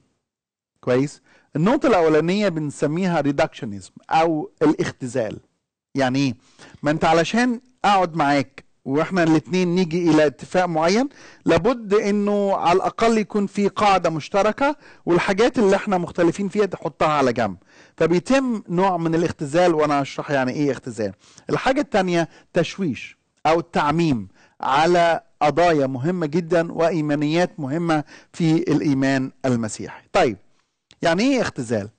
كويس النقطة الأولانية بنسميها ريدكشنزم أو الاختزال يعني ايه ما أنت علشان أقعد معاك واحنا الاثنين نيجي الى اتفاق معين لابد انه على الاقل يكون في قاعده مشتركه والحاجات اللي احنا مختلفين فيها تحطها على جنب فبيتم نوع من الاختزال وانا هشرح يعني ايه اختزال الحاجه الثانيه تشويش او التعميم على قضايا مهمه جدا وايمانيات مهمه في الايمان المسيحي طيب يعني ايه اختزال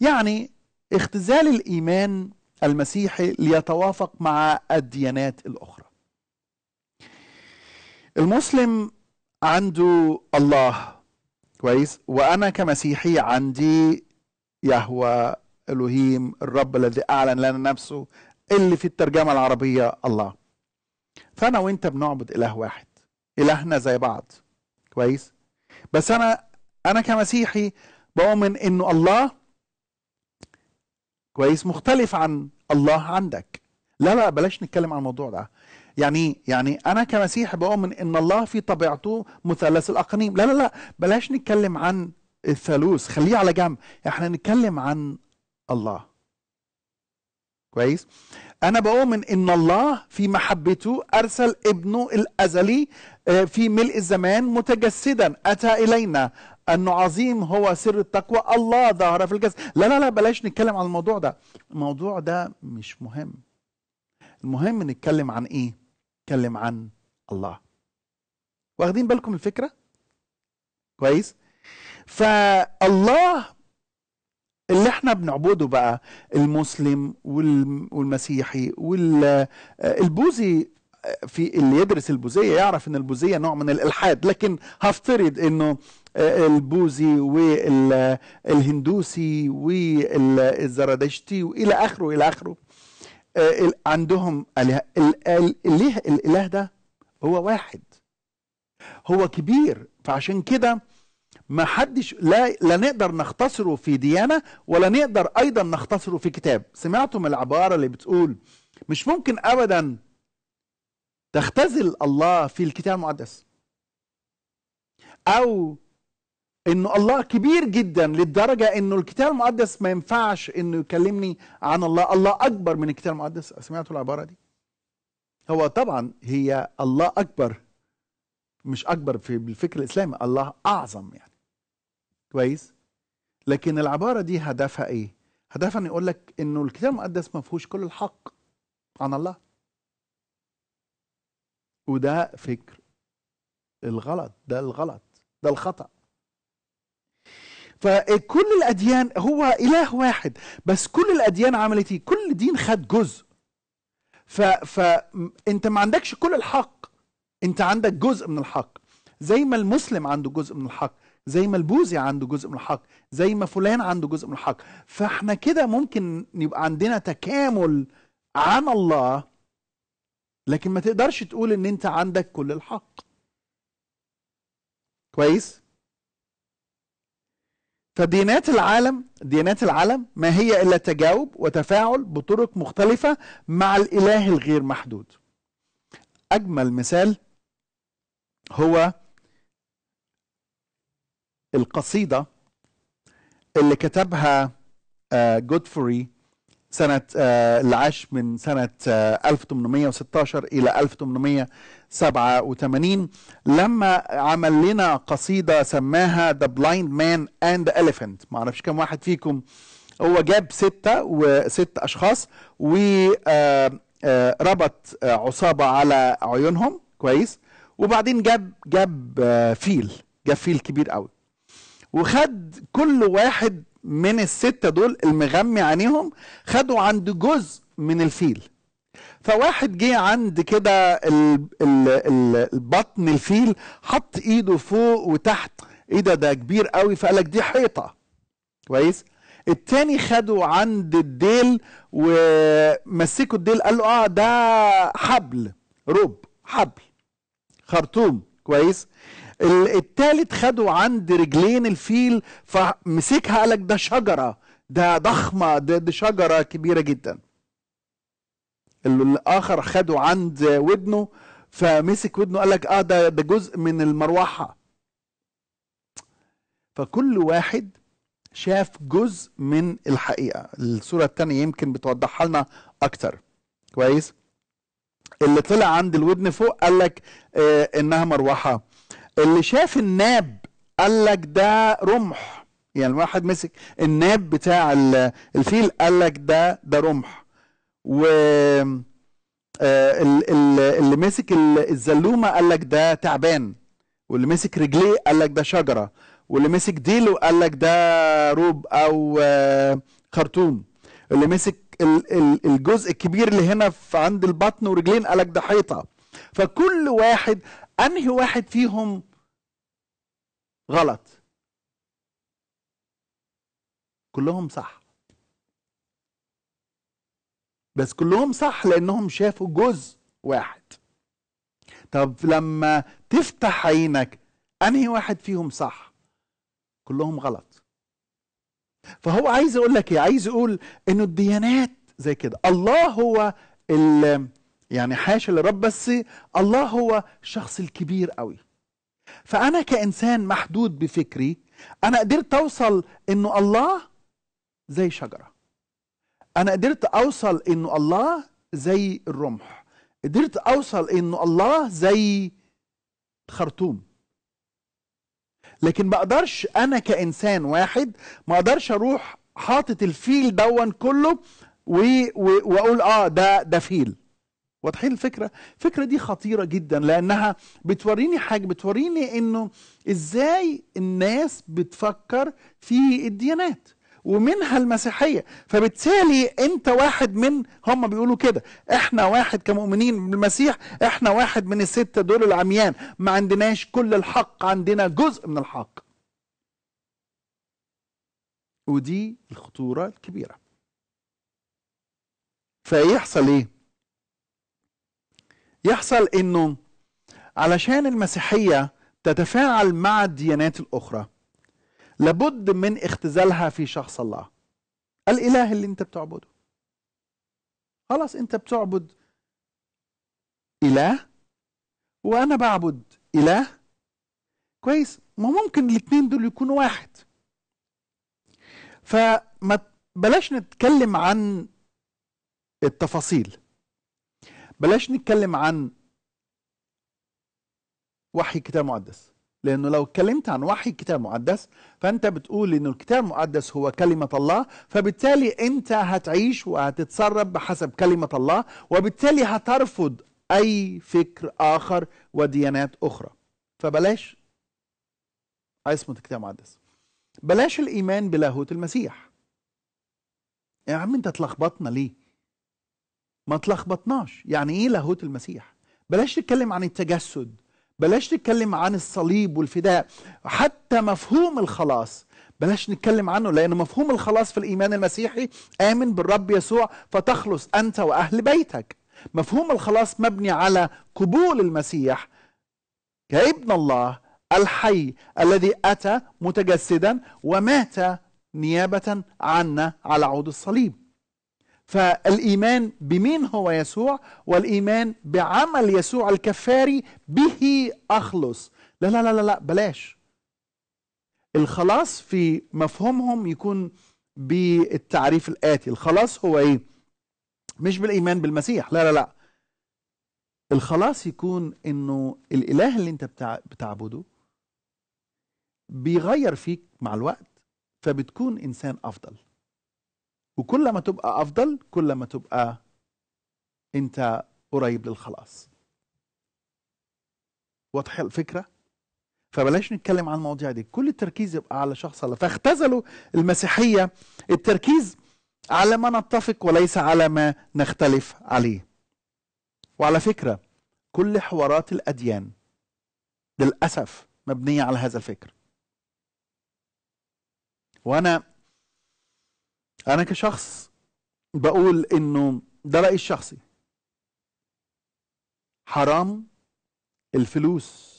يعني اختزال الايمان المسيحي ليتوافق مع الديانات الاخرى المسلم عنده الله كويس وانا كمسيحي عندي يهوى الوهيم الرب الذي اعلن لنا نفسه اللي في الترجمه العربيه الله فانا وانت بنعبد اله واحد الهنا زي بعض كويس بس انا انا كمسيحي بؤمن انه الله كويس مختلف عن الله عندك لا لا بلاش نتكلم عن الموضوع ده يعني يعني انا كمسيح بؤمن ان الله في طبيعته مثلث الاقانيم لا لا لا بلاش نتكلم عن الثالوث خليه على جنب احنا نتكلم عن الله كويس انا بؤمن ان الله في محبته ارسل ابنه الازلي آه، في ملء الزمان متجسدا اتى الينا انه عظيم هو سر التقوى الله ظهر في الجسد لا لا لا بلاش نتكلم عن الموضوع ده الموضوع ده مش مهم المهم نتكلم عن ايه بيتكلم عن الله واخدين بالكم الفكرة كويس فالله اللي احنا بنعبده بقى المسلم والمسيحي والبوذي في اللي يدرس البوذيه يعرف ان البوذيه نوع من الالحاد لكن هفترض انه آه، البوذي والهندوسي والزرادشتي والى اخره الى اخره آه، عندهم اله الإله, الإله ده هو واحد هو كبير فعشان كده ما حدش لا لا نقدر نختصره في ديانه ولا نقدر ايضا نختصره في كتاب سمعتم العباره اللي بتقول مش ممكن ابدا تختزل الله في الكتاب المقدس او انه الله كبير جدا للدرجه انه الكتاب المقدس ما ينفعش انه يكلمني عن الله الله اكبر من الكتاب المقدس سمعتوا العباره دي هو طبعا هي الله اكبر مش اكبر في بالفكر الاسلامي الله اعظم يعني كويس لكن العباره دي هدفها ايه هدفها ان يقول لك انه الكتاب المقدس ما فيهوش كل الحق عن الله وده فكر الغلط ده الغلط ده الخطأ فكل الاديان هو اله واحد بس كل الاديان عملت ايه كل دين خد جزء ف فانت ما عندكش كل الحق انت عندك جزء من الحق زي ما المسلم عنده جزء من الحق زي ما البوذي عنده جزء من الحق زي ما فلان عنده جزء من الحق فاحنا كده ممكن يبقى عندنا تكامل عن الله لكن ما تقدرش تقول ان انت عندك كل الحق كويس فديانات العالم ديانات العالم ما هي الا تجاوب وتفاعل بطرق مختلفه مع الاله الغير محدود اجمل مثال هو القصيده اللي كتبها جودفري آه، سنة آه، اللي عاش من سنة 1816 آه، إلى 1887 لما عمل لنا قصيدة سماها The Blind Man and the Elephant معرفش كم واحد فيكم هو جاب ستة وست أشخاص وربط آه، عصابة على عيونهم كويس وبعدين جاب جاب فيل جاب فيل كبير قوي وخد كل واحد من الستة دول المغمي عينيهم خدوا عند جزء من الفيل فواحد جه عند كده البطن الفيل حط ايده فوق وتحت ايه ده ده كبير قوي فقالك دي حيطه كويس التاني خده عند الديل ومسكوا الديل قال له اه ده حبل روب حبل خرطوم كويس التالت خده عند رجلين الفيل فمسكها قالك ده شجرة ده ضخمة ده, ده شجرة كبيرة جدا الآخر خده عند ودنه فمسك ودنه قالك اه ده ده جزء من المروحة فكل واحد شاف جزء من الحقيقة الصورة التانية يمكن بتوضحها لنا أكتر كويس اللي طلع عند الودن فوق قال لك آه انها مروحه اللي شاف الناب قال لك ده رمح يعني الواحد مسك الناب بتاع الفيل قال لك ده ده رمح و آه، اللي مسك الزلومه قال لك ده تعبان واللي مسك رجليه قال لك ده شجره واللي مسك ديله قال لك ده روب او خرطوم آه، اللي مسك الجزء الكبير اللي هنا في عند البطن ورجلين قال لك ده حيطه فكل واحد انهي واحد فيهم غلط كلهم صح بس كلهم صح لانهم شافوا جزء واحد طب لما تفتح عينك انهي واحد فيهم صح كلهم غلط فهو عايز يقول لك ايه عايز يقول انه الديانات زي كده الله هو اللي يعني حاشا للرب بس الله هو الشخص الكبير قوي فأنا كإنسان محدود بفكري أنا قدرت أوصل إنه الله زي شجرة أنا قدرت أوصل إنه الله زي الرمح قدرت أوصل إنه الله زي خرطوم لكن ما اقدرش انا كانسان واحد ما اقدرش اروح حاطط الفيل دون كله واقول اه ده ده فيل واضحين الفكره الفكره دي خطيره جدا لانها بتوريني حاجه بتوريني انه ازاي الناس بتفكر في الديانات ومنها المسيحيه فبالتالي انت واحد من هم بيقولوا كده احنا واحد كمؤمنين بالمسيح احنا واحد من السته دول العميان ما عندناش كل الحق عندنا جزء من الحق ودي الخطوره الكبيره فيحصل ايه يحصل انه علشان المسيحيه تتفاعل مع الديانات الاخرى لابد من اختزالها في شخص الله الاله اللي انت بتعبده خلاص انت بتعبد اله وانا بعبد اله كويس ما ممكن الاثنين دول يكونوا واحد فما بلاش نتكلم عن التفاصيل بلاش نتكلم عن وحي الكتاب المقدس لانه لو اتكلمت عن وحي الكتاب المقدس فانت بتقول انه الكتاب المقدس هو كلمه الله فبالتالي انت هتعيش وهتتصرف بحسب كلمه الله وبالتالي هترفض اي فكر اخر وديانات اخرى فبلاش عصمه الكتاب المقدس بلاش الايمان بلاهوت المسيح يا عم انت تلخبطنا ليه ما تلخبطناش يعني ايه لاهوت المسيح بلاش تتكلم عن التجسد بلاش نتكلم عن الصليب والفداء حتى مفهوم الخلاص بلاش نتكلم عنه لأن مفهوم الخلاص في الإيمان المسيحي آمن بالرب يسوع فتخلص أنت وأهل بيتك مفهوم الخلاص مبني على قبول المسيح كابن الله الحي الذي أتى متجسدا ومات نيابة عنا على عود الصليب فالإيمان بمين هو يسوع والإيمان بعمل يسوع الكفاري به أخلص لا لا لا لا بلاش الخلاص في مفهومهم يكون بالتعريف الآتي الخلاص هو إيه مش بالإيمان بالمسيح لا لا لا الخلاص يكون إنه الإله اللي أنت بتعبده بيغير فيك مع الوقت فبتكون إنسان أفضل وكل ما تبقى افضل كل ما تبقى انت قريب للخلاص واضحه الفكره فبلاش نتكلم عن المواضيع دي كل التركيز يبقى على شخص الله فاختزلوا المسيحيه التركيز على ما نتفق وليس على ما نختلف عليه وعلى فكره كل حوارات الاديان للاسف مبنيه على هذا الفكر وانا انا كشخص بقول انه ده رايي الشخصي حرام الفلوس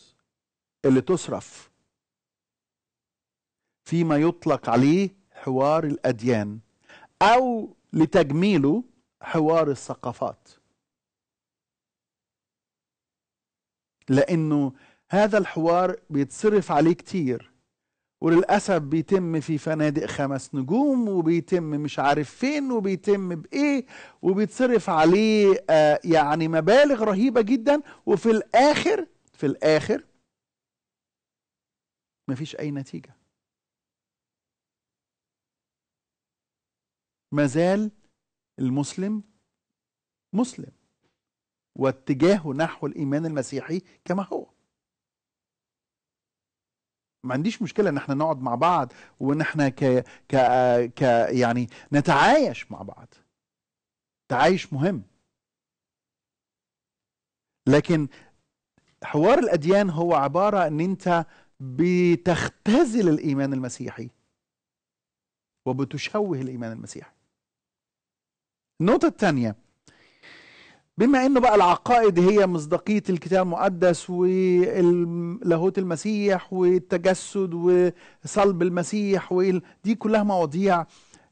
اللي تصرف فيما يطلق عليه حوار الاديان او لتجميله حوار الثقافات لانه هذا الحوار بيتصرف عليه كتير وللأسف بيتم في فنادق خمس نجوم وبيتم مش عارف فين وبيتم بإيه وبيتصرف عليه آه يعني مبالغ رهيبة جدا وفي الآخر في الآخر مفيش أي نتيجة مازال المسلم مسلم واتجاهه نحو الإيمان المسيحي كما هو ما عنديش مشكله ان احنا نقعد مع بعض وان احنا ك ك ك يعني نتعايش مع بعض تعايش مهم لكن حوار الاديان هو عباره ان انت بتختزل الايمان المسيحي وبتشوه الايمان المسيحي النقطه الثانيه بما انه بقى العقائد هي مصداقيه الكتاب المقدس ولاهوت المسيح والتجسد وصلب المسيح دي كلها مواضيع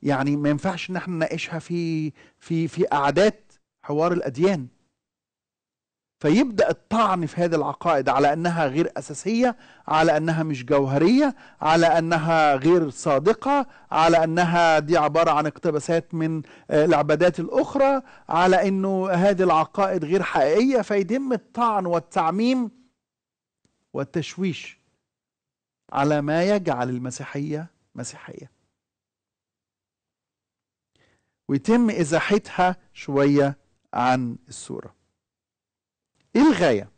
يعني ما ينفعش ان احنا نناقشها في في في قعدات حوار الاديان فيبدا الطعن في هذه العقائد على انها غير اساسيه على انها مش جوهريه على انها غير صادقه على انها دي عباره عن اقتباسات من آه، العبادات الاخرى على انه هذه العقائد غير حقيقيه فيتم الطعن والتعميم والتشويش على ما يجعل المسيحيه مسيحيه ويتم ازاحتها شويه عن الصوره ايه الغايه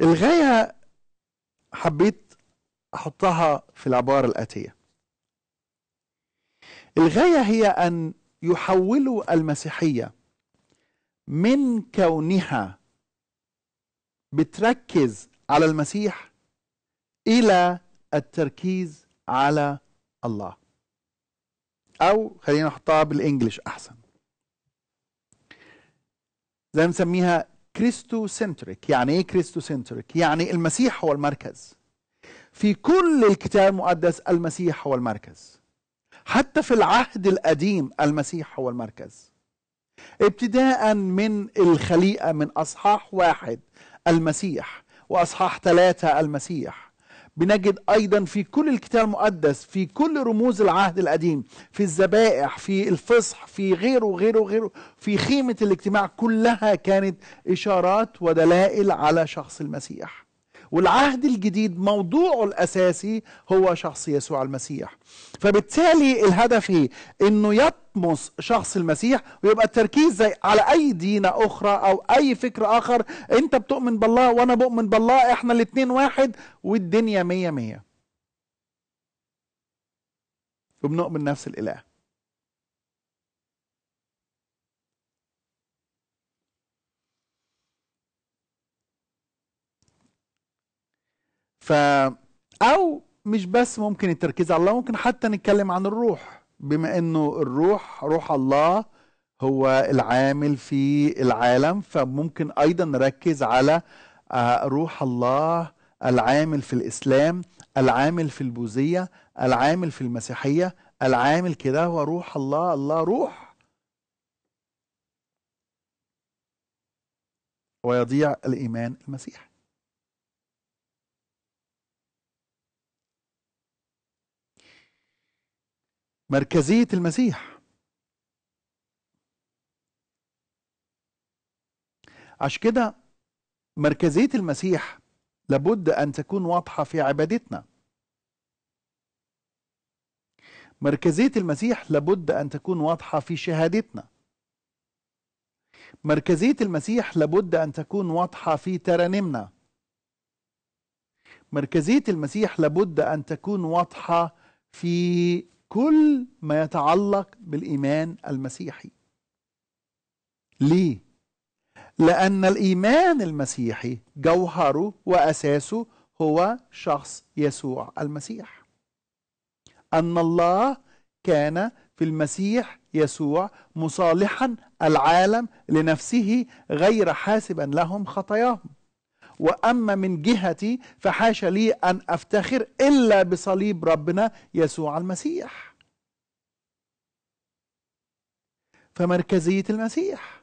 الغايه حبيت احطها في العباره الاتيه الغايه هي ان يحولوا المسيحيه من كونها بتركز على المسيح الى التركيز على الله او خلينا نحطها بالانجلش احسن زي ما بنسميها كريستو سنتريك يعني ايه كريستو سنتريك يعني المسيح هو المركز في كل الكتاب المقدس المسيح هو المركز حتى في العهد القديم المسيح هو المركز ابتداء من الخليقة من أصحاح واحد المسيح وأصحاح ثلاثة المسيح بنجد أيضا في كل الكتاب المقدس في كل رموز العهد القديم في الذبائح في الفصح في غيره وغيره وغيره في خيمة الاجتماع كلها كانت إشارات ودلائل على شخص المسيح والعهد الجديد موضوعه الأساسي هو شخص يسوع المسيح فبالتالي الهدف ايه؟ انه يطمس شخص المسيح ويبقى التركيز زي على اي دينة اخرى او اي فكر اخر انت بتؤمن بالله وانا بؤمن بالله احنا الاثنين واحد والدنيا مية مية وبنؤمن نفس الاله او مش بس ممكن التركيز على الله ممكن حتى نتكلم عن الروح بما انه الروح روح الله هو العامل في العالم فممكن ايضا نركز على آه، روح الله العامل في الاسلام العامل في البوذيه العامل في المسيحيه العامل كده هو روح الله الله روح ويضيع الايمان المسيحي مركزية المسيح عش كده مركزية المسيح لابد أن تكون واضحة في عبادتنا مركزية المسيح لابد أن تكون واضحة في شهادتنا مركزية المسيح لابد أن تكون واضحة في ترانمنا مركزية المسيح لابد أن تكون واضحة في كل ما يتعلق بالإيمان المسيحي ليه؟ لأن الإيمان المسيحي جوهره وأساسه هو شخص يسوع المسيح أن الله كان في المسيح يسوع مصالحا العالم لنفسه غير حاسبا لهم خطاياهم وأما من جهتي فحاش لي أن أفتخر إلا بصليب ربنا يسوع المسيح فمركزية المسيح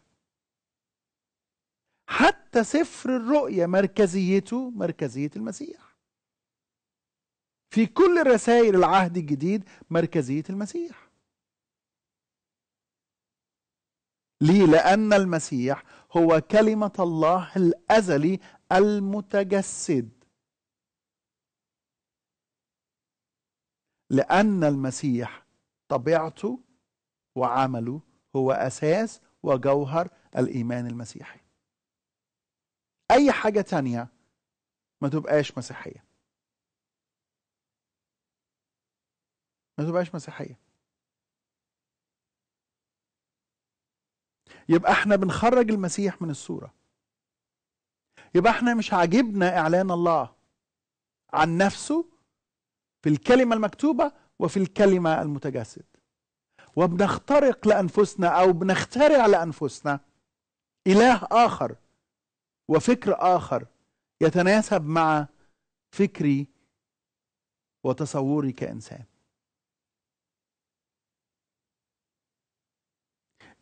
حتى سفر الرؤيا مركزيته مركزية المسيح في كل رسائل العهد الجديد مركزية المسيح ليه لأن المسيح هو كلمة الله الأزلي المتجسد لأن المسيح طبيعته وعمله هو أساس وجوهر الإيمان المسيحي أي حاجة تانية ما تبقاش مسيحية ما تبقاش مسيحية يبقى احنا بنخرج المسيح من الصورة يبقى احنا مش عاجبنا اعلان الله عن نفسه في الكلمه المكتوبه وفي الكلمه المتجسد وبنخترق لانفسنا او بنخترع لانفسنا اله اخر وفكر اخر يتناسب مع فكري وتصوري كانسان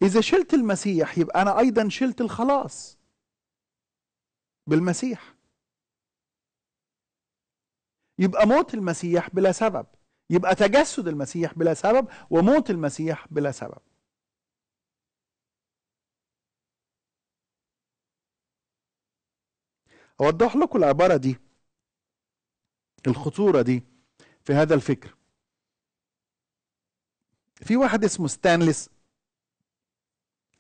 اذا شلت المسيح يبقى انا ايضا شلت الخلاص بالمسيح يبقى موت المسيح بلا سبب يبقى تجسد المسيح بلا سبب وموت المسيح بلا سبب اوضح لكم العباره دي الخطوره دي في هذا الفكر في واحد اسمه ستانلس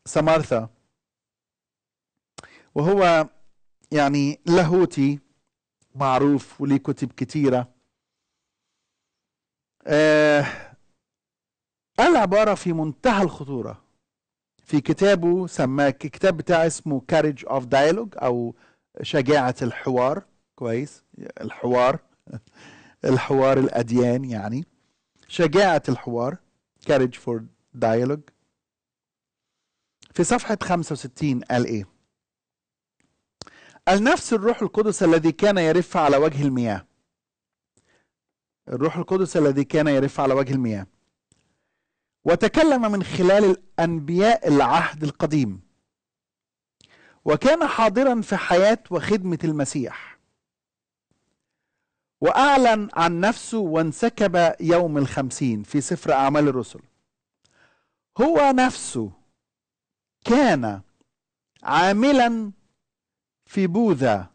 سمارثا وهو يعني لاهوتي معروف وليه كتب كتيرة آه قال عبارة في منتهى الخطورة في كتابه سماه الكتاب بتاعه اسمه كاريج اوف دايلوج أو شجاعة الحوار كويس الحوار (laughs) الحوار الأديان يعني شجاعة الحوار كاريج فور دايلوج في صفحة 65 قال إيه النفس الروح القدس الذي كان يرف على وجه المياه الروح القدس الذي كان يرف على وجه المياه وتكلم من خلال الأنبياء العهد القديم وكان حاضرا في حياة وخدمة المسيح وأعلن عن نفسه وانسكب يوم الخمسين في سفر أعمال الرسل هو نفسه كان عاملا في بوذا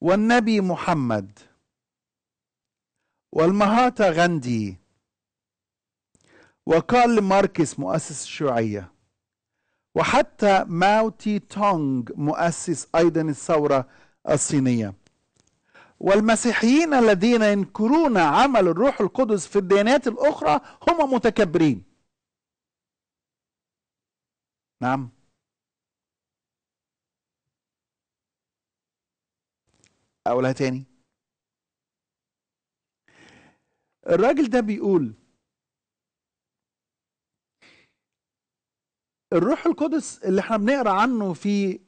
والنبي محمد والمهاتا غاندي وكارل ماركس مؤسس الشيوعية وحتى ماو تي تونغ مؤسس أيضا الثورة الصينية والمسيحيين الذين ينكرون عمل الروح القدس في الديانات الأخرى هم متكبرين نعم اقولها تاني الراجل ده بيقول الروح القدس اللي احنا بنقرا عنه في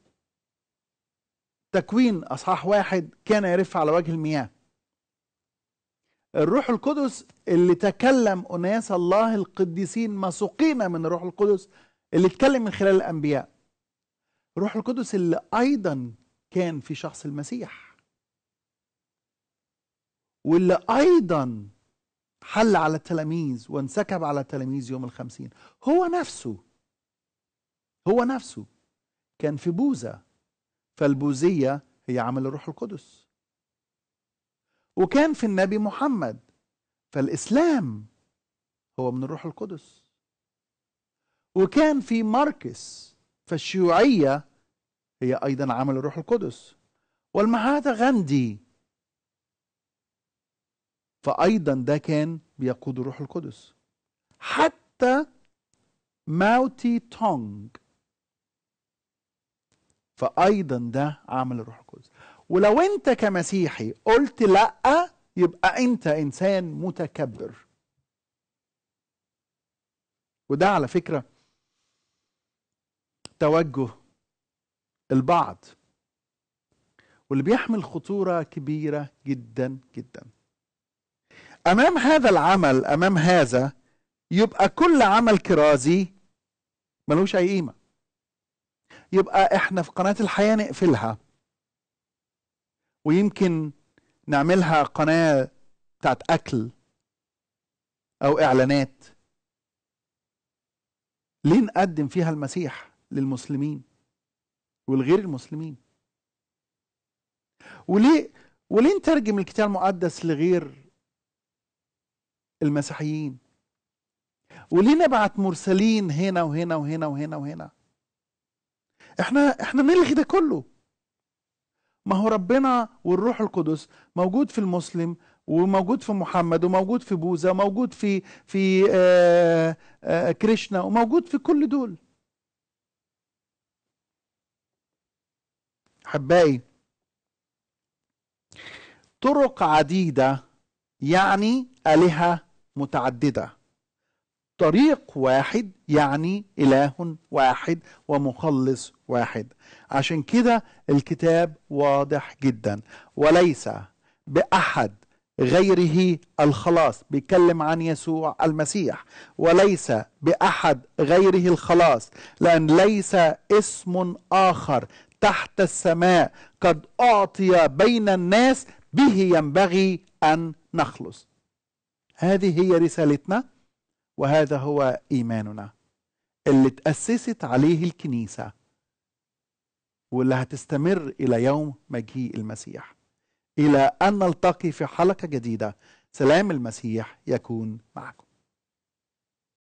تكوين اصحاح واحد كان يرف على وجه المياه الروح القدس اللي تكلم اناس الله القديسين مسوقين من الروح القدس اللي اتكلم من خلال الانبياء الروح القدس اللي ايضا كان في شخص المسيح واللي أيضا حل على التلاميذ وانسكب على التلاميذ يوم الخمسين هو نفسه هو نفسه كان في بوذا فالبوذية هي عمل الروح القدس وكان في النبي محمد فالإسلام هو من الروح القدس وكان في ماركس فالشيوعية هي أيضا عمل الروح القدس والمعادة غاندي فأيضا ده كان بيقود الروح القدس حتى ماوتي تونج فأيضا ده عمل الروح القدس ولو أنت كمسيحي قلت لأ يبقى أنت إنسان متكبر وده على فكرة توجه البعض واللي بيحمل خطورة كبيرة جدا جدا امام هذا العمل امام هذا يبقى كل عمل كرازي ملوش اي قيمه يبقى احنا في قناه الحياه نقفلها ويمكن نعملها قناه بتاعت اكل او اعلانات ليه نقدم فيها المسيح للمسلمين والغير المسلمين وليه وليه نترجم الكتاب المقدس لغير المسيحيين وليه نبعت مرسلين هنا وهنا وهنا وهنا وهنا احنا احنا نلغي ده كله ما هو ربنا والروح القدس موجود في المسلم وموجود في محمد وموجود في بوذا وموجود في في آآ آه، آآ آه، آه، كريشنا وموجود في كل دول حبائي طرق عديده يعني الهه متعددة طريق واحد يعني إله واحد ومخلص واحد عشان كده الكتاب واضح جدا وليس بأحد غيره الخلاص بيتكلم عن يسوع المسيح وليس بأحد غيره الخلاص لأن ليس اسم آخر تحت السماء قد أعطي بين الناس به ينبغي أن نخلص هذه هي رسالتنا وهذا هو إيماننا اللي تأسست عليه الكنيسة واللي هتستمر إلى يوم مجيء المسيح إلى أن نلتقي في حلقة جديدة سلام المسيح يكون معكم